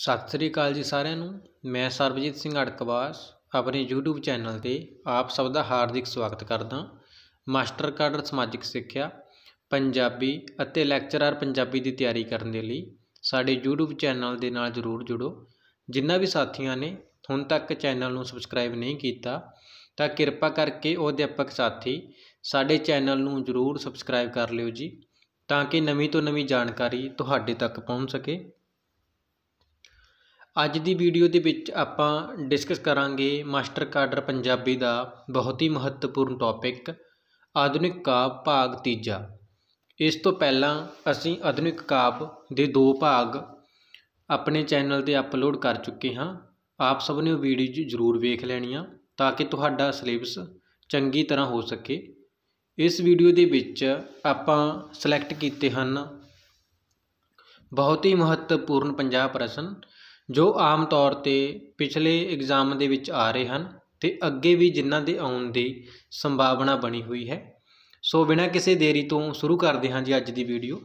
ਸਤਿ ਸ੍ਰੀ ਅਕਾਲ ਜੀ ਸਾਰਿਆਂ ਨੂੰ ਮੈਂ ਸਰਬਜੀਤ ਸਿੰਘ ਅੜਕਵਾਸ ਆਪਣੇ YouTube ਚੈਨਲ ਤੇ ਆਪ ਸਭ ਦਾ ਹਾਰਦਿਕ ਸਵਾਗਤ ਕਰਦਾ ਮਾਸਟਰ ਕਾਡਰ ਸਮਾਜਿਕ ਸਿੱਖਿਆ ਪੰਜਾਬੀ ਅਤੇ ਲੈਕਚਰਰ ਪੰਜਾਬੀ ਦੀ ਤਿਆਰੀ ਕਰਨ ਦੇ ਲਈ ਸਾਡੇ YouTube ਚੈਨਲ ਦੇ ਨਾਲ ਜਰੂਰ ਜੁੜੋ ਜਿੰਨਾ ਵੀ ਸਾਥੀਆਂ ਨੇ ਹੁਣ ਤੱਕ ਚੈਨਲ ਨੂੰ ਸਬਸਕ੍ਰਾਈਬ ਨਹੀਂ ਕੀਤਾ ਤਾਂ ਕਿਰਪਾ ਕਰਕੇ ਉਹ ਅਧਿਆਪਕ ਸਾਥੀ ਸਾਡੇ ਚੈਨਲ ਨੂੰ ਜਰੂਰ ਸਬਸਕ੍ਰਾਈਬ ਕਰ ਲਿਓ ਜੀ ਤਾਂ ਕਿ ਨਵੀਂ ਤੋਂ ਨਵੀਂ ਜਾਣਕਾਰੀ ਤੁਹਾਡੇ ਤੱਕ ਪਹੁੰਚ ਸਕੇ ਅੱਜ ਦੀ ਵੀਡੀਓ ਦੇ ਵਿੱਚ ਆਪਾਂ ਡਿਸਕਸ ਕਰਾਂਗੇ ਮਾਸਟਰ ਕਾਡਰ ਪੰਜਾਬੀ ਦਾ ਬਹੁਤ ਹੀ ਮਹੱਤਵਪੂਰਨ ਟੌਪਿਕ ਆਧੁਨਿਕ ਕਾਵ ਭਾਗ ਤੀਜਾ ਇਸ ਤੋਂ ਪਹਿਲਾਂ ਅਸੀਂ ਆਧੁਨਿਕ ਕਾਵ ਦੇ ਦੋ ਭਾਗ ਆਪਣੇ ਚੈਨਲ ਤੇ ਅਪਲੋਡ ਕਰ ਚੁੱਕੇ ਹਾਂ ਆਪ ਸਭ ਨੇ ਉਹ ਵੀਡੀਓ ਜ਼ਰੂਰ ਵੇਖ ਲੈਣੀਆਂ ਤਾਂ ਕਿ ਤੁਹਾਡਾ ਸਿਲੇਬਸ ਚੰਗੀ ਤਰ੍ਹਾਂ ਹੋ ਸਕੇ ਇਸ ਵੀਡੀਓ ਦੇ ਵਿੱਚ ਆਪਾਂ ਸਿਲੈਕਟ ਕੀਤੇ ਹਨ ਬਹੁਤ ਹੀ ਮਹੱਤਵਪੂਰਨ 50 ਪ੍ਰਸ਼ਨ ਜੋ ਆਮ ਤੌਰ 'ਤੇ ਪਿਛਲੇ ਇਗਜ਼ਾਮ ਦੇ ਵਿੱਚ ਆ ਰਹੇ ਹਨ ਤੇ ਅੱਗੇ ਵੀ ਜਿਨ੍ਹਾਂ ਦੇ ਆਉਣ ਦੀ ਸੰਭਾਵਨਾ ਬਣੀ ਹੋਈ ਹੈ ਸੋ ਬਿਨਾਂ ਕਿਸੇ ਦੇਰੀ ਤੋਂ ਸ਼ੁਰੂ ਕਰਦੇ ਹਾਂ ਜੀ ਅੱਜ ਦੀ ਵੀਡੀਓ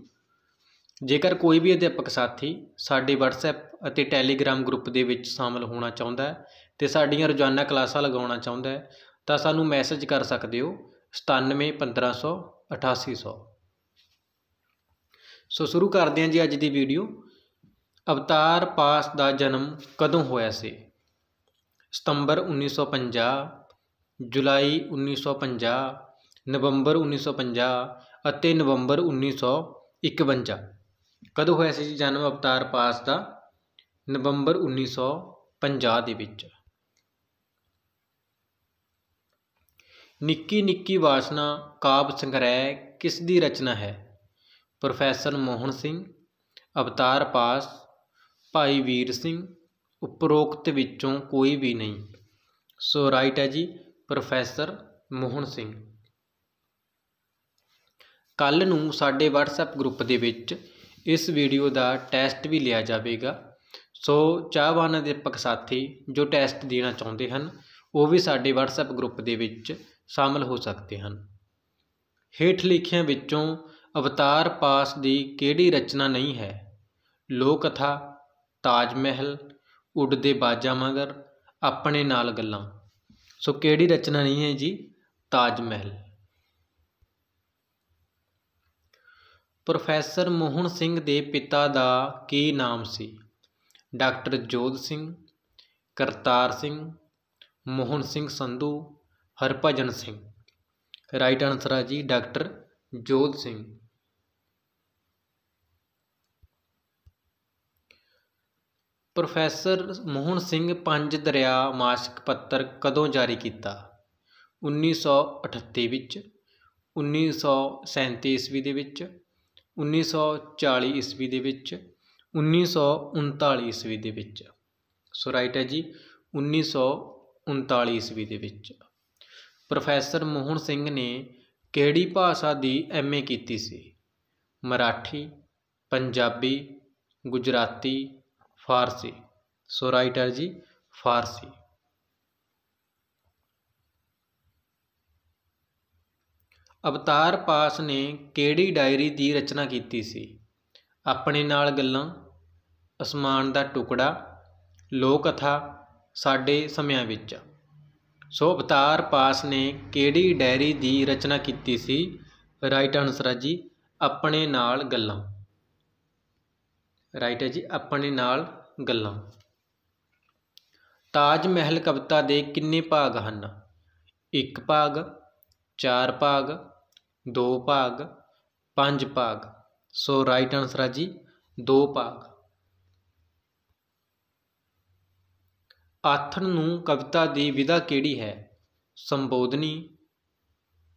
ਜੇਕਰ ਕੋਈ ਵੀ ਅਧਿਆਪਕ ਸਾਥੀ ਸਾਡੇ WhatsApp ਅਤੇ Telegram ਗਰੁੱਪ ਦੇ ਵਿੱਚ ਸ਼ਾਮਲ ਹੋਣਾ ਚਾਹੁੰਦਾ ਹੈ ਤੇ ਸਾਡੀਆਂ ਰੋਜ਼ਾਨਾ ਕਲਾਸਾਂ ਲਗਾਉਣਾ ਚਾਹੁੰਦਾ ਹੈ ਤਾਂ ਸਾਨੂੰ ਮੈਸੇਜ ਕਰ ਸਕਦੇ ਹੋ 971500 ਸੋ ਸ਼ੁਰੂ ਕਰਦੇ ਹਾਂ ਜੀ ਅੱਜ ਦੀ ਵੀਡੀਓ ਅਵਤਾਰ ਪਾਸ ਦਾ ਜਨਮ ਕਦੋਂ ਹੋਇਆ ਸੀ ਸਤੰਬਰ 1950 ਜੁਲਾਈ 1950 ਨਵੰਬਰ 1950 ਅਤੇ ਨਵੰਬਰ 1951 ਕਦੋਂ ਹੋਇਆ ਸੀ ਜੀ ਜਨਮ ਅਵਤਾਰ ਪਾਸ ਦਾ ਨਵੰਬਰ 1950 ਦੇ ਵਿੱਚ ਨਿੱਕੀ ਨਿੱਕੀ ਵਾਸਨਾ ਕਾਵਿ ਸੰਗ੍ਰਹਿ ਕਿਸ ਦੀ ਰਚਨਾ ਹੈ ਪ੍ਰੋਫੈਸਰ ਮੋਹਨ ਸਿੰਘ ਅਵਤਾਰ ਪਾਸ ਭਾਈ ਵੀਰ ਸਿੰਘ ਉਪਰੋਕਤ ਵਿੱਚੋਂ ਕੋਈ ਵੀ ਨਹੀਂ ਸੋ ਰਾਈਟ ਹੈ ਜੀ ਪ੍ਰੋਫੈਸਰ ਮੋਹਨ ਸਿੰਘ ਕੱਲ ਨੂੰ ਸਾਡੇ WhatsApp ਗਰੁੱਪ ਦੇ ਵਿੱਚ ਇਸ ਵੀਡੀਓ ਦਾ ਟੈਸਟ ਵੀ ਲਿਆ ਜਾਵੇਗਾ ਸੋ ਚਾਹਵਾਨ ਅਧਿਆਪਕ ਸਾਥੀ ਜੋ ਟੈਸਟ ਦੇਣਾ ਚਾਹੁੰਦੇ ਹਨ ਉਹ ਵੀ ਸਾਡੇ WhatsApp ਗਰੁੱਪ ਦੇ ਵਿੱਚ ਸ਼ਾਮਲ ਹੋ ਸਕਦੇ ਹਨ ਹੇਠ ਲਿਖਿਆਂ ਵਿੱਚੋਂ ਅਵਤਾਰ ਪਾਸ ਦੀ ਕਿਹੜੀ ਰਚਨਾ ਨਹੀਂ ਹੈ ਲੋਕ ਕਥਾ ਤਾਜ ਮਹਿਲ ਉੱਡਦੇ ਬਾਜਾਂ ਮਗਰ ਆਪਣੇ ਨਾਲ ਗੱਲਾਂ ਸੋ ਕਿਹੜੀ ਰਚਨਾ ਨਹੀਂ ਹੈ ਜੀ ਤਾਜ ਮਹਿਲ ਪ੍ਰੋਫੈਸਰ ਮੋਹਨ ਸਿੰਘ ਦੇ ਪਿਤਾ ਦਾ ਕੀ ਨਾਮ ਸੀ doctor Jodh Singh Kartar Singh Mohan Singh Sandhu Harbhajan Singh right answer ਹੈ ਜੀ ਡਾਕਟਰ ਜੋਧ ਸਿੰਘ ਪ੍ਰੋਫੈਸਰ ਮੋਹਨ ਸਿੰਘ ਪੰਜ ਦਰਿਆ ਮਾਸਿਕ ਪੱਤਰ ਕਦੋਂ ਜਾਰੀ ਕੀਤਾ 1938 ਵਿੱਚ 1937 ਈਸਵੀ ਦੇ ਵਿੱਚ 1940 ਈਸਵੀ ਦੇ ਵਿੱਚ 1939 ਈਸਵੀ ਦੇ ਵਿੱਚ ਸੋ ਰਾਈਟ ਹੈ ਜੀ 1939 ਈਸਵੀ ਦੇ ਵਿੱਚ ਪ੍ਰੋਫੈਸਰ ਮੋਹਨ ਸਿੰਘ ਨੇ ਕਿਹੜੀ ਭਾਸ਼ਾ ਦੀ ਐਮਏ ਕੀਤੀ ਸੀ Marathi Punjabi Gujarati Farsi. So right ਜੀ ਫਾਰਸੀ ਅਵਤਾਰ ਪਾਸ ਨੇ ਕਿਹੜੀ ਡਾਇਰੀ ਦੀ ਰਚਨਾ ਕੀਤੀ ਸੀ ਆਪਣੇ ਨਾਲ ਗੱਲਾਂ ਅਸਮਾਨ ਦਾ ਟੁਕੜਾ ਲੋਕ ਕਥਾ ਸਾਡੇ ਸਮਿਆਂ ਵਿੱਚ ਸੋ ਅਵਤਾਰ ਪਾਸ ਨੇ ਕਿਹੜੀ ਡਾਇਰੀ ਦੀ ਰਚਨਾ ਕੀਤੀ ਸੀ ਰਾਈਟ ਆਨਸਰ ਹੈ ਜੀ ਆਪਣੇ ਨਾਲ ਗੱਲਾਂ ਰਾਈਟ ਹੈ ਜੀ ਆਪਣੇ ਨਾਲ ਗੱਲਾਂ ਤਾਜ ਮਹਿਲ ਕਵਿਤਾ ਦੇ ਕਿੰਨੇ ਭਾਗ ਹਨ ਇੱਕ ਭਾਗ ਚਾਰ ਭਾਗ ਦੋ ਭਾਗ ਪੰਜ ਭਾਗ ਸੋ ਰਾਈਟ ਆਨਸਰ ਹੈ ਜੀ ਦੋ ਭਾਗ ਆਥਣ ਨੂੰ ਕਵਿਤਾ ਦੀ ਵਿਧਾ ਕਿਹੜੀ ਹੈ ਸੰਬੋਧਨੀ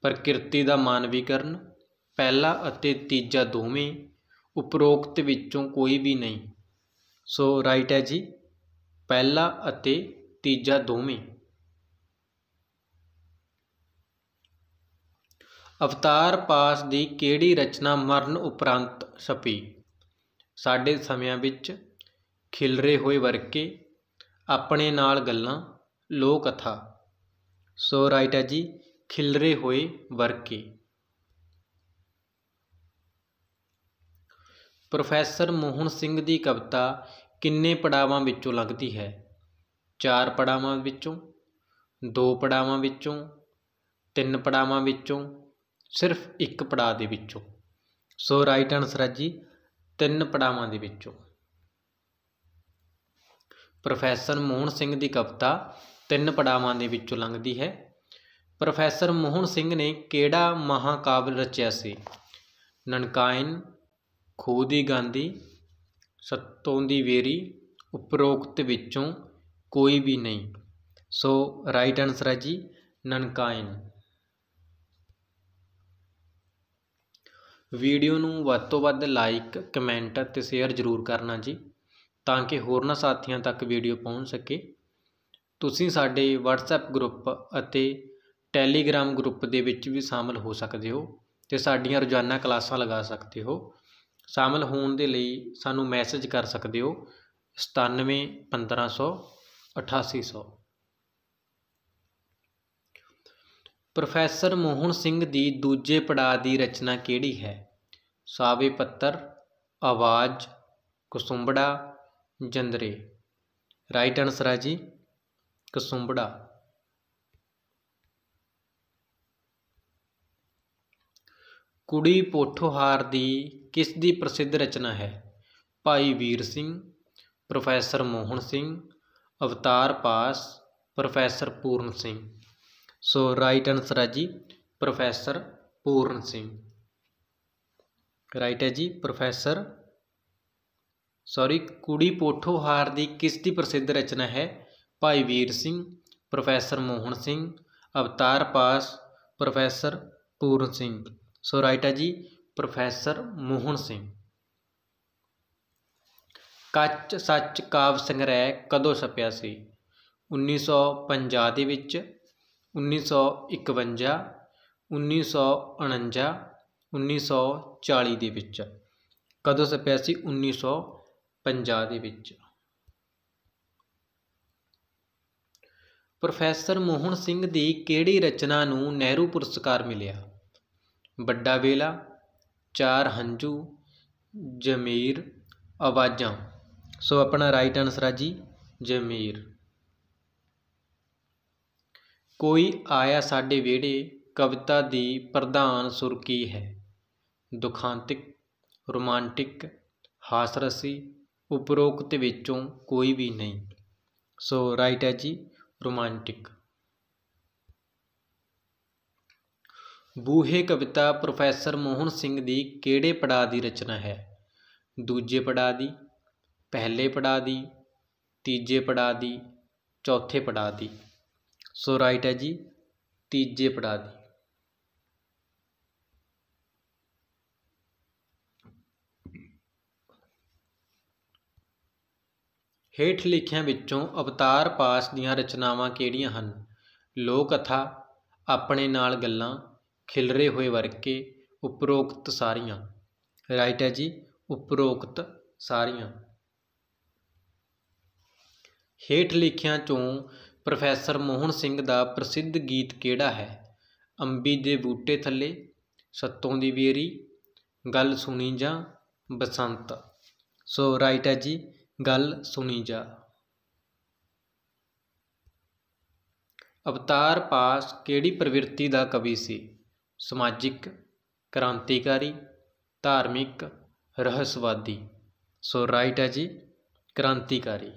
ਪ੍ਰਕਿਰਤੀ ਦਾ ਮਾਨਵੀਕਰਨ ਪਹਿਲਾ ਅਤੇ ਤੀਜਾ ਦੋਵੇਂ ਉਪਰੋਕਤ ਵਿੱਚੋਂ ਕੋਈ ਵੀ ਨਹੀਂ ਸੋ ਰਾਈਟ ਹੈ ਜੀ ਪਹਿਲਾ ਅਤੇ ਤੀਜਾ ਦੋਵੇਂ ਅਵਤਾਰ ਪਾਸ ਦੀ ਕਿਹੜੀ ਰਚਨਾ ਮਰਨ ਉਪਰੰਤ ਛਪੀ ਸਾਡੇ ਸਮਿਆਂ ਵਿੱਚ ਖਿਲਰੇ ਹੋਏ ਵਰਕੇ ਆਪਣੇ ਨਾਲ ਗੱਲਾਂ ਲੋਕ ਕਥਾ ਸੋ ਰਾਈਟ ਹੈ ਜੀ ਖਿਲਰੇ ਹੋਏ ਵਰਕੇ ਪ੍ਰੋਫੈਸਰ ਮੋਹਨ ਸਿੰਘ ਦੀ ਕਵਿਤਾ ਕਿੰਨੇ ਪੜਾਵਾਂ ਵਿੱਚੋਂ ਲੰਘਦੀ ਹੈ ਚਾਰ ਪੜਾਵਾਂ ਵਿੱਚੋਂ ਦੋ ਪੜਾਵਾਂ ਵਿੱਚੋਂ ਤਿੰਨ ਪੜਾਵਾਂ ਵਿੱਚੋਂ ਸਿਰਫ ਇੱਕ ਪੜਾਅ ਦੇ ਵਿੱਚੋਂ ਸੋ ਰਾਈਟ ਆਨਸਰ ਹੈ ਜੀ ਤਿੰਨ ਪੜਾਵਾਂ ਦੇ ਵਿੱਚੋਂ ਪ੍ਰੋਫੈਸਰ ਮੋਹਨ ਸਿੰਘ ਦੀ ਕਵਿਤਾ ਤਿੰਨ ਪੜਾਵਾਂ ਦੇ ਵਿੱਚੋਂ ਲੰਘਦੀ ਹੈ ਪ੍ਰੋਫੈਸਰ ਮੋਹਨ ਸਿੰਘ ਨੇ ਕਿਹੜਾ ਮਹਾਕਾਵਿ ਰਚਿਆ ਸੀ ਨਨਕਾਇਨ ਖੂਹ ਦੀ ਗਾਂਧੀ ਸੱਤੋਂ ਦੀ ਵੇਰੀ ਉਪਰੋਕਤ ਵਿੱਚੋਂ ਕੋਈ ਵੀ ਨਹੀਂ ਸੋ ਰਾਈਟ ਆਨਸਰ ਹੈ ਜੀ ਨਨਕਾਇਨ ਵੀਡੀਓ ਨੂੰ ਵੱਧ ਤੋਂ ਵੱਧ ਲਾਈਕ ਕਮੈਂਟ ਅਤੇ ਸ਼ੇਅਰ ਜ਼ਰੂਰ ਕਰਨਾ ਜੀ ਤਾਂ ਕਿ ਹੋਰਨਾਂ ਸਾਥੀਆਂ ਤੱਕ ਵੀਡੀਓ ਪਹੁੰਚ ਸਕੇ ਤੁਸੀਂ ਸਾਡੇ WhatsApp ਗਰੁੱਪ ਅਤੇ Telegram ਗਰੁੱਪ ਦੇ ਵਿੱਚ ਵੀ ਸ਼ਾਮਲ ਹੋ ਸਕਦੇ ਹੋ ਤੇ ਸਾਡੀਆਂ ਰੋਜ਼ਾਨਾ ਕਲਾਸਾਂ ਲਗਾ ਸਕਦੇ ਹੋ ਸ਼ਾਮਲ ਹੋਣ ਦੇ ਲਈ ਸਾਨੂੰ ਮੈਸੇਜ ਕਰ ਸਕਦੇ ਹੋ 97 1500 8800 ਪ੍ਰੋਫੈਸਰ ਮੋਹਨ ਸਿੰਘ ਦੀ ਦੂਜੇ ਪੜਾਅ ਦੀ ਰਚਨਾ ਕਿਹੜੀ ਹੈ ਸਾਵੇ ਪੱਤਰ ਆਵਾਜ਼ ਕਸੁੰਬੜਾ ਜੰਦਰੇ ਰਾਈਟ ਆਨਸਰ ਹੈ ਜੀ ਕਸੁੰਬੜਾ ਕੁੜੀ ਪੋਠੋਹਾਰ ਦੀ ਕਿਸ ਦੀ ਪ੍ਰਸਿੱਧ ਰਚਨਾ ਹੈ Bhai Vir Singh professor Mohan Singh Avtar Pash professor Puran Singh so right answer ਹੈ ਜੀ ਪ੍ਰੋਫੈਸਰ ਪੂਰਨ ਸਿੰਘ ਰਾਈਟ ਹੈ ਜੀ ਪ੍ਰੋਫੈਸਰ ਸੌਰੀ ਕੁੜੀ ਪੋਠੋਹਾਰ ਦੀ ਕਿਸ ਦੀ ਪ੍ਰਸਿੱਧ ਰਚਨਾ ਹੈ Bhai Vir Singh professor Mohan Singh Avtar Pash professor Puran Singh so right ਹੈ ਜੀ ਪ੍ਰੋਫੈਸਰ ਮੋਹਨ ਸਿੰਘ ਕੱਚ ਸੱਚ ਕਾਵ ਸੰਗ੍ਰਹਿ ਕਦੋਂ ਛਪਿਆ ਸੀ 1950 ਦੇ ਵਿੱਚ 1951 1949 1940 ਦੇ ਵਿੱਚ ਕਦੋਂ ਛਪਿਆ ਸੀ 1950 ਦੇ ਵਿੱਚ ਪ੍ਰੋਫੈਸਰ ਮੋਹਨ ਸਿੰਘ ਦੀ ਕਿਹੜੀ ਰਚਨਾ ਨੂੰ ਨਹਿਰੂ ਪੁਰਸਕਾਰ ਮਿਲਿਆ ਵੱਡਾ ਵੇਲਾ ਚਾਰ ਹੰਝੂ ਜਮੀਰ ਆਵਾਜ਼ਾਂ ਸੋ ਆਪਣਾ ਰਾਈਟ ਆਨਸਰ ਆ ਜੀ ਜਮੀਰ ਕੋਈ ਆਇਆ ਸਾਡੇ ਵਿਹੜੇ ਕਵਿਤਾ ਦੀ ਪ੍ਰਧਾਨ ਸੁਰ ਕੀ ਹੈ ਦੁਖਾਂਤਿਕ ਰੋਮਾਂਟਿਕ ਹਾਸਰਸੀ ਉਪਰੋਕਤ ਵਿੱਚੋਂ ਕੋਈ ਵੀ ਨਹੀਂ ਸੋ ਰਾਈਟ ਹੈ ਜੀ ਰੋਮਾਂਟਿਕ ਬੂਹੇ ਕਵਿਤਾ ਪ੍ਰੋਫੈਸਰ ਮੋਹਨ ਸਿੰਘ ਦੀ ਕਿਹੜੇ ਪੜਾਅ ਦੀ ਰਚਨਾ ਹੈ ਦੂਜੇ ਪੜਾਅ ਦੀ ਪਹਿਲੇ ਪੜਾਅ ਦੀ ਤੀਜੇ ਪੜਾਅ ਦੀ ਚੌਥੇ ਪੜਾਅ ਦੀ ਸੋ ਰਾਈਟ ਹੈ ਜੀ ਤੀਜੇ ਪੜਾਅ ਦੀ ਹੇਠ ਲਿਖਿਆਂ ਵਿੱਚੋਂ ਅਵਤਾਰ ਪਾਸ ਦੀਆਂ ਰਚਨਾਵਾਂ ਕਿਹੜੀਆਂ ਹਨ ਲੋਕ ਕਥਾ ਆਪਣੇ ਨਾਲ ਗੱਲਾਂ ਖਿਲਰੇ ਹੋਏ ਵਰਕੇ ਉਪਰੋਕਤ ਸਾਰੀਆਂ ਰਾਈਟ ਹੈ ਜੀ ਉਪਰੋਕਤ ਸਾਰੀਆਂ ਹੇਠ ਲਿਖਿਆਂ ਚੋਂ ਪ੍ਰੋਫੈਸਰ ਮੋਹਨ ਸਿੰਘ ਦਾ ਪ੍ਰਸਿੱਧ ਗੀਤ ਕਿਹੜਾ ਹੈ ਅੰਬੀ ਦੇ ਬੂਟੇ ਥੱਲੇ ਸੱਤੋਂ ਦੀ ਵੇਰੀ ਗੱਲ ਸੁਣੀ ਜਾ ਬਸੰਤ ਸੋ ਰਾਈਟ ਹੈ ਜੀ ਗੱਲ ਸੁਣੀ ਜਾ ਅਵਤਾਰ ਪਾਸ ਕਿਹੜੀ ਪ੍ਰਵਿਰਤੀ ਦਾ ਕਵੀ ਸੀ ਸਮਾਜਿਕ ਕ੍ਰਾਂਤੀਕਾਰੀ ਧਾਰਮਿਕ ਰਹੱਸਵਾਦੀ ਸੋ ਰਾਈਟ ਹੈ ਜੀ ਕ੍ਰਾਂਤੀਕਾਰੀ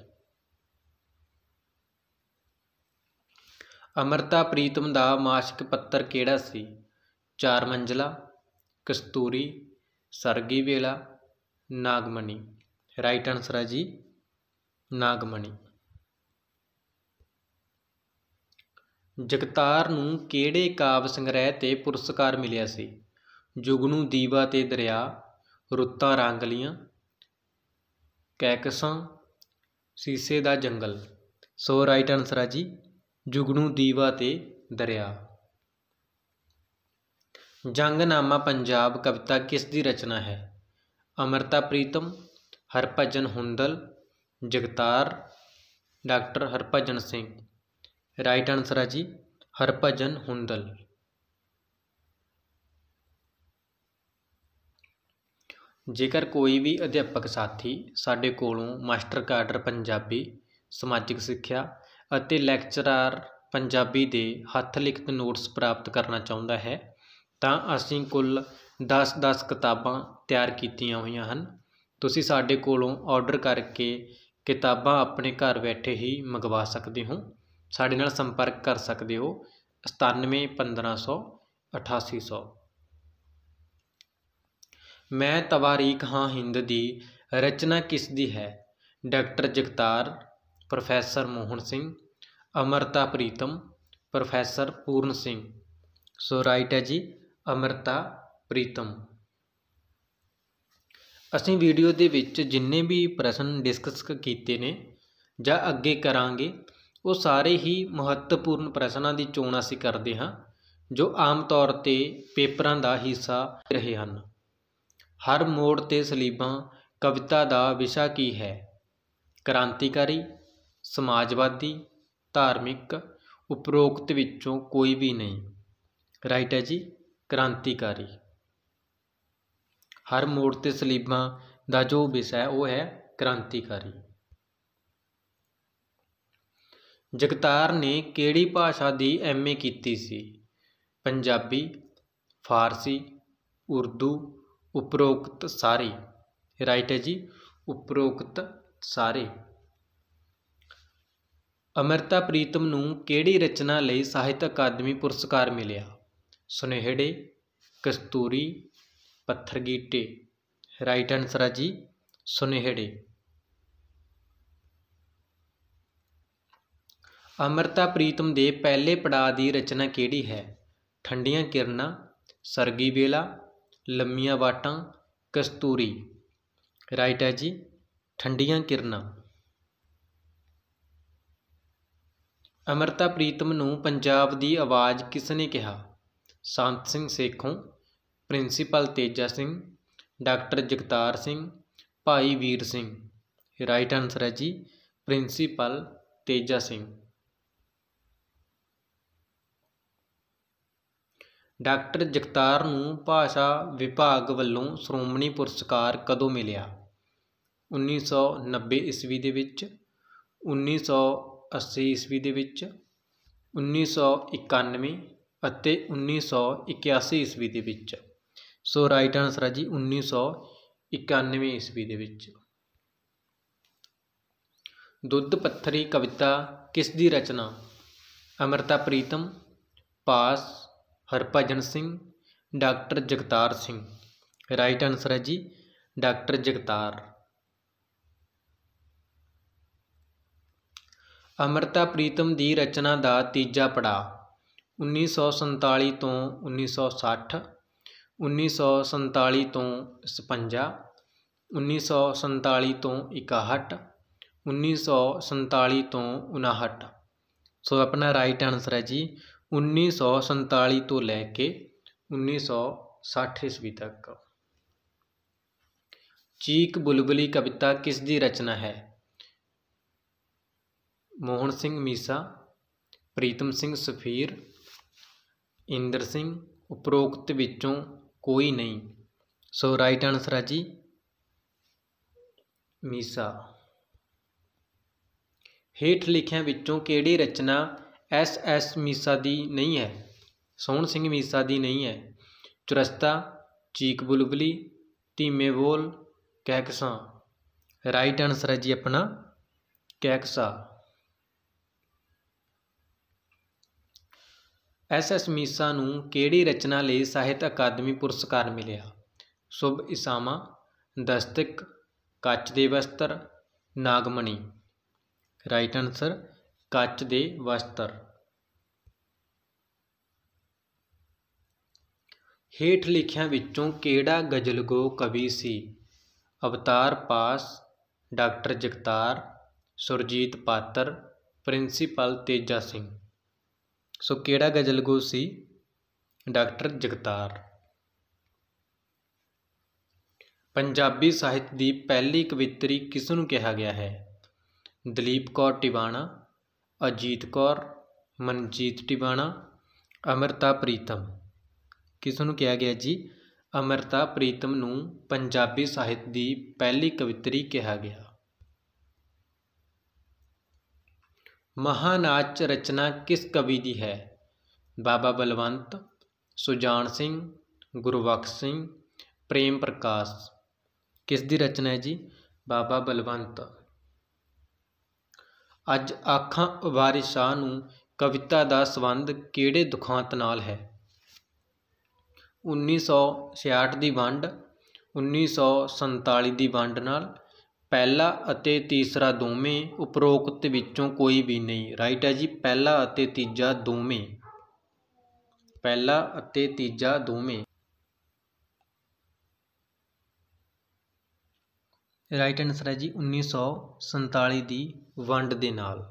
ਅਮਰਤਾ ਪ੍ਰੀਤਮ ਦਾ ਮਾਸਿਕ ਪੱਤਰ ਕਿਹੜਾ ਸੀ ਚਾਰ ਮੰਜ਼ਲਾ ਕਸਤੂਰੀ ਸਰਗੀ ਵੇਲਾ ਨਾਗਮਣੀ ਰਾਈਟ ਆਨਸਰ ਹੈ ਜੀ ਨਾਗਮਣੀ ਜਗਤਾਰ ਨੂੰ ਕਿਹੜੇ ਕਾਵਿ ਸੰਗ੍ਰਹਿ 'ਤੇ ਪੁਰਸਕਾਰ ਮਿਲਿਆ ਸੀ ਜੁਗਨੂੰ ਦੀਵਾ ਤੇ ਦਰਿਆ ਰੁੱਤਾਂ ਰਾਂਗਲੀਆਂ ਕੈਕਸਾਂ ਸੀਸੇ ਦਾ ਜੰਗਲ ਸੋ ਰਾਈਟ ਆਨਸਰ ਆ ਜੀ ਜੁਗਨੂੰ ਦੀਵਾ ਤੇ ਦਰਿਆ ਜੰਗਨਾਮਾ ਪੰਜਾਬ ਕਵਿਤਾ ਕਿਸ ਦੀ ਰਚਨਾ ਹੈ Amrita Pritam Harbhajan Hundal Jagtar doctor Harbhajan Singh right answer ਹੈ ਜੀ ਹਰਭਜਨ ਹੁੰਦਲ ਜੇਕਰ ਕੋਈ ਵੀ ਅਧਿਆਪਕ ਸਾਥੀ ਸਾਡੇ ਕੋਲੋਂ ਮਾਸਟਰ ਕਾਡਰ ਪੰਜਾਬੀ ਸਮਾਜਿਕ ਸਿੱਖਿਆ ਅਤੇ ਲੈਕਚਰਰ ਪੰਜਾਬੀ ਦੇ ਹੱਥ ਲਿਖਤ ਨੋਟਸ ਪ੍ਰਾਪਤ ਕਰਨਾ ਚਾਹੁੰਦਾ ਹੈ ਤਾਂ ਅਸੀਂ ਕੁੱਲ 10-10 ਕਿਤਾਬਾਂ ਤਿਆਰ ਕੀਤੀਆਂ ਹੋਈਆਂ ਹਨ ਤੁਸੀਂ ਸਾਡੇ ਕੋਲੋਂ ਆਰਡਰ ਕਰਕੇ ਕਿਤਾਬਾਂ ਆਪਣੇ ਘਰ ਬੈਠੇ ਹੀ ਮੰਗਵਾ ਸਕਦੇ ਹੋ ਸਾਡੇ ਨਾਲ ਸੰਪਰਕ ਕਰ ਸਕਦੇ ਹੋ 9715008800 ਮੈਂ ਤਵਾਰੀਖ ਹਾਂ ਹਿੰਦ ਦੀ ਰਚਨਾ ਕਿਸ ਦੀ ਹੈ doctor Jagtar professor Mohan Singh Amrita Pritam professor Puran Singh so right ਹੈ ਜੀ ਅਮਰਤਾ ਪ੍ਰੀਤਮ ਅਸੀਂ ਵੀਡੀਓ ਦੇ ਵਿੱਚ ਜਿੰਨੇ ਵੀ ਪ੍ਰਸ਼ਨ ਡਿਸਕਸ ਕੀਤੇ ਨੇ ਜਾਂ ਅੱਗੇ ਕਰਾਂਗੇ ਉਹ ਸਾਰੇ ਹੀ ਮਹੱਤਵਪੂਰਨ ਪ੍ਰਸ਼ਨਾਂ ਦੀ ਚੋਣ ਅਸੀਂ ਕਰਦੇ ਹਾਂ ਜੋ ਆਮ ਤੌਰ ਤੇ ਪੇਪਰਾਂ ਦਾ ਹਿੱਸਾ ਰਹੇ ਹਨ ਹਰ ਮੋੜ ਤੇ ਸਲੀਬਾਂ ਕਵਿਤਾ ਦਾ ਵਿਸ਼ਾ ਕੀ ਹੈ ਕ੍ਰਾਂਤੀਕਾਰੀ ਸਮਾਜਵਾਦੀ ਧਾਰਮਿਕ ਉਪਰੋਕਤ ਵਿੱਚੋਂ ਕੋਈ ਵੀ ਨਹੀਂ ਰਾਈਟ ਹੈ ਜੀ ਕ੍ਰਾਂਤੀਕਾਰੀ ਹਰ ਮੋੜ ਤੇ ਸਲੀਬਾਂ ਦਾ ਜੋ ਵਿਸ਼ਾ ਹੈ ਉਹ ਹੈ ਕ੍ਰਾਂਤੀਕਾਰੀ ਜਗਤਾਰ ਨੇ ਕਿਹੜੀ ਭਾਸ਼ਾ ਦੀ ਐਮਏ ਕੀਤੀ ਸੀ ਪੰਜਾਬੀ ਫਾਰਸੀ ਉਰਦੂ ਉਪਰੋਕਤ ਸਾਰੇ ਰਾਈਟ ਹੈ ਜੀ ਉਪਰੋਕਤ ਸਾਰੇ ਅਮਰਤਾ ਪ੍ਰੀਤਮ ਨੂੰ ਕਿਹੜੀ ਰਚਨਾ ਲਈ ਸਾਹਿਤ ਅਕਾਦਮੀ ਪੁਰਸਕਾਰ ਮਿਲਿਆ ਸੁਨੇਹੜੇ ਕਸਤੂਰੀ ਪੱਥਰਗੀਟੇ ਰਾਈਟ ਆਨਸਰ ਹੈ ਜੀ ਸੁਨੇਹੜੇ ਅਮਰਤਾ ਪ੍ਰੀਤਮ ਦੇ ਪਹਿਲੇ ਪੜਾਅ ਦੀ ਰਚਨਾ ਕਿਹੜੀ ਹੈ ਠੰਡੀਆਂ ਕਿਰਨਾਂ ਸਰਗੀ ਵੇਲਾ ਲੰਮੀਆਂ ਬਾਟਾਂ ਕਸਤੂਰੀ ਰਾਈਟ ਹੈ ਜੀ ਠੰਡੀਆਂ ਕਿਰਨਾਂ ਅਮਰਤਾ ਪ੍ਰੀਤਮ ਨੂੰ ਪੰਜਾਬ ਦੀ ਆਵਾਜ਼ ਕਿਸ ਨੇ ਕਿਹਾ Sant Singh Sekhon principal Teja Singh doctor Jagtar Singh Bhai Vir Singh right answer ਹੈ ਜੀ ਪ੍ਰਿੰਸੀਪਲ ਤੇਜਾ ਸਿੰਘ ਡਾਕਟਰ ਜਗਤਾਰ ਨੂੰ ਭਾਸ਼ਾ ਵਿਭਾਗ ਵੱਲੋਂ ਸ਼੍ਰੋਮਣੀ ਪੁਰਸਕਾਰ ਕਦੋਂ ਮਿਲਿਆ ਉੱਨੀ ਸੌ ਨੱਬੇ ਈਸਵੀ ਦੇ ਵਿੱਚ ਉੱਨੀ ਸੌ ਅੱਸੀ ਈਸਵੀ ਦੇ ਵਿੱਚ ਉੱਨੀ ਸੌ ਇਕਾਨਵੇਂ ਅਤੇ ਉੱਨੀ ਸੌ ਈਸਵੀ ਦੇ ਵਿੱਚ ਸੋ ਰਾਈਟ ਆਨਸਰ ਹੈ ਜੀ ਉੱਨੀ ਸੌ ਇਕਾਨਵੇਂ ਈਸਵੀ ਦੇ ਵਿੱਚ ਦੁੱਧ ਪੱਥਰੀ ਕਵਿਤਾ ਕਿਸ ਦੀ ਰਚਨਾ Amrita Pritam Pash Harbhajan Singh doctor Jagtar Singh right answer ਹੈ ਜੀ ਡਾਕਟਰ ਜਗਤਾਰ ਅਮਰਤਾ ਪ੍ਰੀਤਮ ਦੀ ਰਚਨਾ ਦਾ ਤੀਜਾ ਪੜਾ 1947 ਤੋਂ 1960 1947 ਤੋਂ 55 1947 ਤੋਂ 61 1947 ਤੋਂ 59 ਸੋ ਆਪਣਾ ਰਾਈਟ ਆਨਸਰ ਹੈ ਜੀ 1947 ਤੋਂ ਲੈ ਕੇ 1960 ਸੌ ਈਸਵੀ ਤੱਕ ਚੀਕ ਬੁਲਬੁਲੀ ਕਵਿਤਾ ਕਿਸ ਦੀ ਰਚਨਾ ਹੈ ਮੋਹਨ ਸਿੰਘ ਮੀਸਾ ਪ੍ਰੀਤਮ ਸਿੰਘ ਸਫੀਰ ਇੰਦਰ ਸਿੰਘ ਉਪਰੋਕਤ ਵਿੱਚੋਂ ਕੋਈ ਨਹੀਂ ਸੋ ਰਾਈਟ ਆਨਸਰ ਹੈ ਜੀ ਮੀਸਾ ਹੇਠ ਲਿਖਿਆਂ ਵਿੱਚੋਂ ਕਿਹੜੀ ਰਚਨਾ ਐਸ ਐਸ ਮੀਸਾ ਦੀ ਨਹੀਂ ਹੈ ਸੋਹਣ ਸਿੰਘ ਮੀਸਾ ਦੀ ਨਹੀਂ ਹੈ ਚੁਰਸਤਾ ਚੀਕ ਬੁਲਬੁਲੀ ਧੀਮੇ ਬੋਲ ਕੈਕਸਾ ਰਾਈਟ ਆਨਸਰ ਹੈ ਜੀ ਆਪਣਾ ਕੈਕਸਾ ਐਸ ਐਸ ਮੀਸਾ ਨੂੰ ਕਿਹੜੀ ਰਚਨਾ ਲਈ ਸਾਹਿਤ ਅਕਾਦਮੀ ਪੁਰਸਕਾਰ ਮਿਲਿਆ ਸੁਭ ਇਸਾਮਾ ਦਸਤਕ ਕੱਚ ਦੇ ਵਸਤਰ ਨਾਗਮਣੀ ਰਾਈਟ ਆਨਸਰ ਕੱਚ ਦੇ ਵਸਤਰ ਹੇਠ ਲਿਖਿਆਂ ਵਿੱਚੋਂ ਕਿਹੜਾ ਗਜ਼ਲਗੋ ਕਵੀ ਸੀ Avtar Pash doctor Jagtar Surjit Patar principal Teja Singh so ਕਿਹੜਾ ਗਜ਼ਲਗੋ ਸੀ ਡਾਕਟਰ ਜਗਤਾਰ ਪੰਜਾਬੀ ਸਾਹਿਤ ਦੀ ਪਹਿਲੀ ਕਵਿਤਰੀ ਕਿਸ ਨੂੰ ਕਿਹਾ ਗਿਆ ਹੈ ਦਲੀਪ ਕੌਰ ਟਿਵਾਣਾ ਅਜੀਤ ਕੌਰ ਮਨਜੀਤ ਟਿਵਾਣਾ ਅਮਰਤਾ ਪ੍ਰੀਤਮ ਕਿਸ ਨੂੰ ਕਿਹਾ ਗਿਆ ਜੀ ਅਮਰਤਾ ਪ੍ਰੀਤਮ ਨੂੰ ਪੰਜਾਬੀ ਸਾਹਿਤ ਦੀ ਪਹਿਲੀ ਕਵਿਤਰੀ ਕਿਹਾ ਗਿਆ ਮਹਾਨਾਚ ਰਚਨਾ ਕਿਸ ਕਵੀ ਦੀ ਹੈ ਬਾਬਾ ਬਲਵੰਤ ਸੁਜਾਨ ਸਿੰਘ ਗੁਰਬਖਸ਼ ਸਿੰਘ ਪ੍ਰੇਮ ਪ੍ਰਕਾਸ਼ ਕਿਸ ਦੀ ਰਚਨਾ ਹੈ ਜੀ ਬਾਬਾ ਬਲਵੰਤ ਅੱਜ ਆਖਾਂ ਉਬਾਰੇ ਸ਼ਾਹ ਨੂੰ ਕਵਿਤਾ ਦਾ ਸੰਬੰਧ ਕਿਹੜੇ ਦੁਖਾਂਤ ਨਾਲ ਹੈ 1966 ਦੀ ਵੰਡ 1947 ਦੀ ਵੰਡ ਨਾਲ ਪਹਿਲਾ ਅਤੇ ਤੀਸਰਾ ਦੋਵੇਂ ਉਪਰੋਕਤ ਵਿੱਚੋਂ ਕੋਈ ਵੀ ਨਹੀਂ ਰਾਈਟ ਹੈ ਜੀ ਪਹਿਲਾ ਅਤੇ ਤੀਜਾ ਦੋਵੇਂ ਪਹਿਲਾ ਅਤੇ ਤੀਜਾ ਦੋਵੇਂ ਰਾਈਟ ਆਨਸਰ ਹੈ ਜੀ 1947 ਦੀ ਵੰਡ ਦੇ ਨਾਲ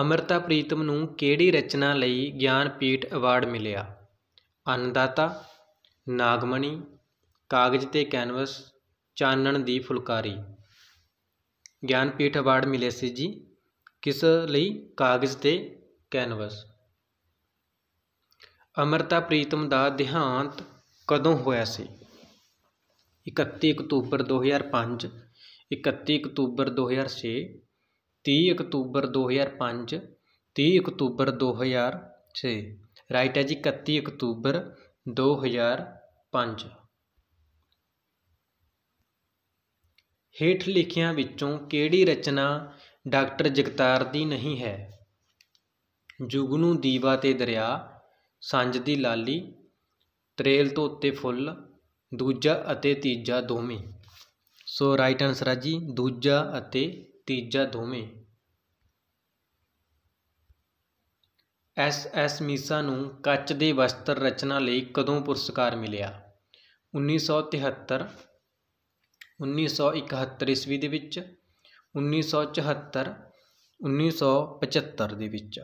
ਅਮਰਤਾ ਪ੍ਰੀਤਮ ਨੂੰ ਕਿਹੜੀ ਰਚਨਾ ਲਈ ਗਿਆਨਪੀਠ ਅਵਾਰਡ ਮਿਲਿਆ ਅਨਦਾਤਾ ਨਾਗਮਣੀ ਕਾਗਜ਼ ਤੇ ਕੈਨਵਸ ਚਾਨਣ ਦੀ ਫੁਲਕਾਰੀ ਗਿਆਨਪੀਠ ਅਵਾਰਡ ਮਿਲੇ ਸੀ ਜੀ ਕਿਸ ਲਈ ਕਾਗਜ਼ ਤੇ ਕੈਨਵਸ ਅਮਰਤਾ ਪ੍ਰੀਤਮ ਦਾ ਦਿਹਾਂਤ ਕਦੋਂ ਹੋਇਆ ਸੀ ਇਕੱਤੀ ਅਕਤੂਬਰ ਦੋ ਹਜ਼ਾਰ ਪੰਜ ਇਕੱਤੀ ਅਕਤੂਬਰ ਦੋ ਹਜ਼ਾਰ ਛੇ ਤੀਹ ਅਕਤੂਬਰ ਦੋ ਹਜ਼ਾਰ ਪੰਜ ਤੀਹ ਅਕਤੂਬਰ ਦੋ ਹਜ਼ਾਰ ਛੇ ਰਾਈਟ ਹੈ ਜੀ ਇਕੱਤੀ ਅਕਤੂਬਰ ਦੋ ਹਜ਼ਾਰ ਪੰਜ ਹੇਠ ਲਿਖਿਆਂ ਵਿੱਚੋਂ ਕਿਹੜੀ ਰਚਨਾ ਡਾਕਟਰ ਜਗਤਾਰ ਦੀ ਨਹੀਂ ਹੈ ਜੁਗਨੂ ਦੀਵਾ ਤੇ ਦਰਿਆ ਸੰਜ ਦੀ ਲਾਲੀ ਤਰੇਲ ਤੋਂ ਉੱਤੇ ਫੁੱਲ ਦੂਜਾ ਅਤੇ ਤੀਜਾ ਦੋਵੇਂ ਸੋ ਰਾਈਟ ਆਨਸਰ ਹੈ ਜੀ ਦੂਜਾ ਅਤੇ ਤੀਜਾ ਦੋਵੇਂ ਐਸ ਐਸ ਮੀਸਾ ਨੂੰ ਕੱਚ ਦੇ ਵਸਤਰ ਰਚਨਾ ਲਈ ਕਦੋਂ ਪੁਰਸਕਾਰ ਮਿਲਿਆ 1973 1971 ਈਸਵੀ ਦੇ ਵਿੱਚ 1974 1975 ਦੇ ਵਿੱਚ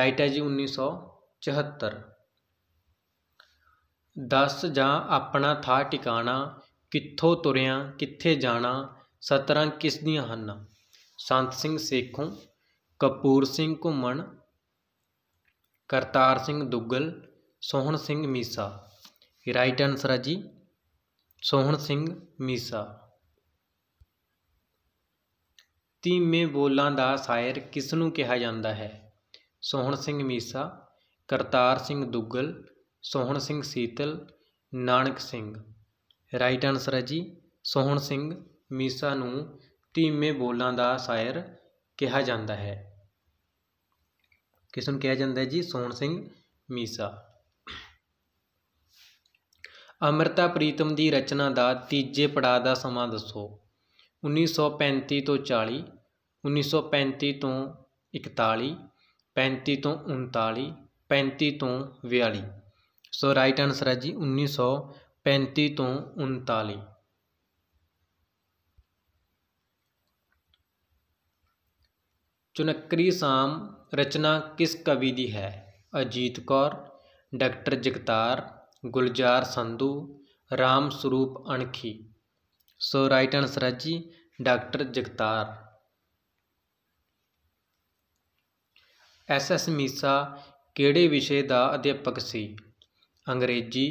ਰਾਈਟ ਹੈ ਜੀ 1974 ਦੱਸ ਜਾਂ ਆਪਣਾ ਥਾਂ ਟਿਕਾਣਾ ਕਿੱਥੋਂ ਤੁਰਿਆਂ ਕਿੱਥੇ ਜਾਣਾ ਸਤਰਾਂ ਕਿਸ ਦੀਆਂ ਹਨ ਸੰਤ ਸਿੰਘ ਸੇਖੋਂ ਕਪੂਰ ਸਿੰਘ ਘੁੰਮਣ ਕਰਤਾਰ ਸਿੰਘ ਦੁੱਗਲ ਸੋਹਣ ਸਿੰਘ ਮੀਸਾ ਰਾਈਟ ਆਨਸਰ ਹੈ ਜੀ ਸੋਹਣ ਸਿੰਘ ਮੀਸਾ ਤੀਮੇ ਬੋਲਾਂ ਦਾ ਸ਼ਾਇਰ ਕਿਸ ਨੂੰ ਕਿਹਾ ਜਾਂਦਾ ਹੈ ਸੋਹਣ ਸਿੰਘ ਮੀਸਾ ਕਰਤਾਰ ਸਿੰਘ ਦੁੱਗਲ ਸੋਹਣ ਸਿੰਘ ਸੀਤਲ ਨਾਨਕ ਸਿੰਘ ਰਾਈਟ ਆਨਸਰ ਹੈ ਜੀ ਸੋਹਣ ਸਿੰਘ ਮੀਸਾ ਨੂੰ ਧੀਮੇ ਬੋਲਾਂ ਦਾ ਸ਼ਾਇਰ ਕਿਹਾ ਜਾਂਦਾ ਹੈ ਕਿਸ ਨੂੰ ਕਿਹਾ ਜਾਂਦਾ ਹੈ ਜੀ ਸੋਹਣ ਸਿੰਘ ਮੀਸਾ ਅਮਰਤਾ ਪ੍ਰੀਤਮ ਦੀ ਰਚਨਾ ਦਾ ਤੀਜੇ ਪੜਾਅ ਦਾ ਸਮਾਂ ਦੱਸੋ 1935 ਤੋਂ 40 1935 ਤੋਂ 41 35 ਤੋਂ 39 35 ਤੋਂ 42 ਸੋ ਰਾਈਟ ਆਨਸਰ ਹੈ ਜੀ 1935 ਤੋਂ 39 ਚੁਨਕਰੀ ਸਾਮ ਰਚਨਾ ਕਿਸ ਕਵੀ ਦੀ ਹੈ Ajit Kaur doctor Jagtar Gulzar Sandhu Ram Sarup Anakhi so right answer ਹੈ ਜੀ doctor Jagtar S S Misa ਕਿਹੜੇ ਵਿਸ਼ੇ ਦਾ ਅਧਿਆਪਕ ਸੀ ਅੰਗਰੇਜ਼ੀ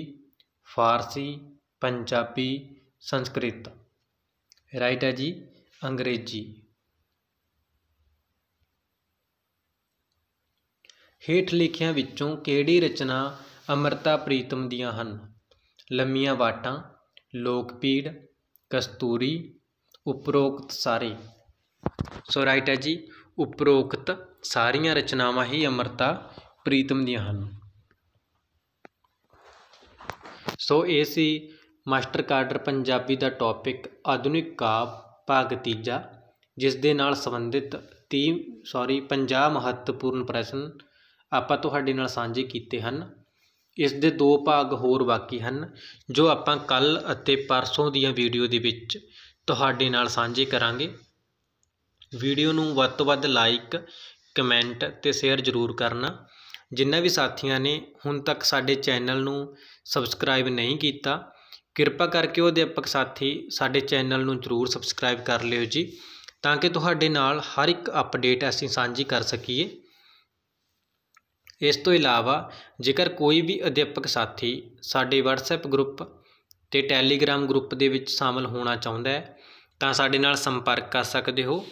ਫਾਰਸੀ ਪੰਜਾਬੀ ਸੰਸਕ੍ਰਿਤ ਰਾਈਟ ਹੈ ਜੀ ਅੰਗਰੇਜ਼ੀ ਹੇਠ ਲਿਖਿਆਂ ਵਿੱਚੋਂ ਕਿਹੜੀ ਰਚਨਾ ਅਮਰਤਾ ਪ੍ਰੀਤਮ ਦੀਆਂ ਹਨ ਲੰਮੀਆਂ ਬਾਟਾਂ ਲੋਕਪੀੜ ਕਸਤੂਰੀ ਉਪਰੋਕਤ ਸਾਰੇ ਸੋ ਰਾਈਟ ਹੈ ਜੀ ਉਪਰੋਕਤ ਸਾਰੀਆਂ ਰਚਨਾਵਾਂ ਹੀ ਅਮਰਤਾ ਪ੍ਰੀਤਮ ਦੀਆਂ ਹਨ ਸੋ ਇਹ ਸੀ ਮਾਸਟਰ ਕਾਡਰ ਪੰਜਾਬੀ ਦਾ ਟੌਪਿਕ ਆਧੁਨਿਕ ਕਾਵ ਭਾਗ ਤੀਜਾ ਜਿਸ ਦੇ ਨਾਲ ਸੰਬੰਧਿਤ 30 ਸੌਰੀ 50 ਮਹੱਤਵਪੂਰਨ ਪ੍ਰਸ਼ਨ ਆਪਾਂ ਤੁਹਾਡੇ ਨਾਲ ਸਾਂਝੇ ਕੀਤੇ ਹਨ ਇਸ ਦੇ ਦੋ ਭਾਗ ਹੋਰ ਬਾਕੀ ਹਨ ਜੋ ਆਪਾਂ ਕੱਲ ਅਤੇ ਪਰਸੋਂ ਦੀਆਂ ਵੀਡੀਓ ਦੇ ਵਿੱਚ ਤੁਹਾਡੇ ਨਾਲ ਸਾਂਝੇ ਕਰਾਂਗੇ ਵੀਡੀਓ ਨੂੰ ਵੱਧ ਤੋਂ ਵੱਧ ਲਾਈਕ ਕਮੈਂਟ ਤੇ ਸ਼ੇਅਰ ਜ਼ਰੂਰ ਕਰਨਾ ਜਿਨ੍ਹਾਂ ਵੀ ਸਾਥੀਆਂ ਨੇ ਹੁਣ ਤੱਕ ਸਾਡੇ ਚੈਨਲ ਨੂੰ ਸਬਸਕ੍ਰਾਈਬ ਨਹੀਂ ਕੀਤਾ ਕਿਰਪਾ ਕਰਕੇ ਉਹ ਅਧਿਆਪਕ ਸਾਥੀ ਸਾਡੇ ਚੈਨਲ ਨੂੰ ਜ਼ਰੂਰ ਸਬਸਕ੍ਰਾਈਬ ਕਰ ਲਿਓ ਜੀ ਤਾਂ ਕਿ ਤੁਹਾਡੇ ਨਾਲ ਹਰ ਇੱਕ ਅਪਡੇਟ ਅਸੀਂ ਸਾਂਝੀ ਕਰ ਸਕੀਏ ਇਸ ਤੋਂ ਇਲਾਵਾ ਜੇਕਰ ਕੋਈ ਵੀ ਅਧਿਆਪਕ ਸਾਥੀ ਸਾਡੇ WhatsApp ਗਰੁੱਪ ਤੇ Telegram ਗਰੁੱਪ ਦੇ ਵਿੱਚ ਸ਼ਾਮਲ ਹੋਣਾ ਚਾਹੁੰਦਾ ਹੈ ਤਾਂ ਸਾਡੇ ਨਾਲ ਸੰਪਰਕ ਕਰ ਸਕਦੇ ਹੋ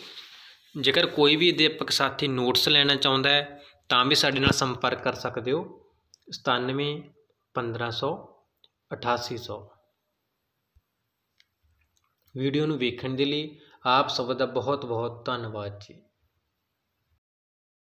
ਜੇਕਰ ਕੋਈ ਵੀ ਅਧਿਆਪਕ ਸਾਥੀ ਨੋਟਸ ਲੈਣਾ ਚਾਹੁੰਦਾ ਹੈ ਤਾਂ ਵੀ ਸਾਡੇ ਨਾਲ ਸੰਪਰਕ ਕਰ ਸਕਦੇ ਹੋ 97 1500 ਸੌ ਵੀਡੀਓ ਨੂੰ ਵੇਖਣ ਦੇ ਲਈ ਆਪ ਸਭ ਦਾ ਬਹੁਤ ਬਹੁਤ ਧੰਨਵਾਦ ਜੀ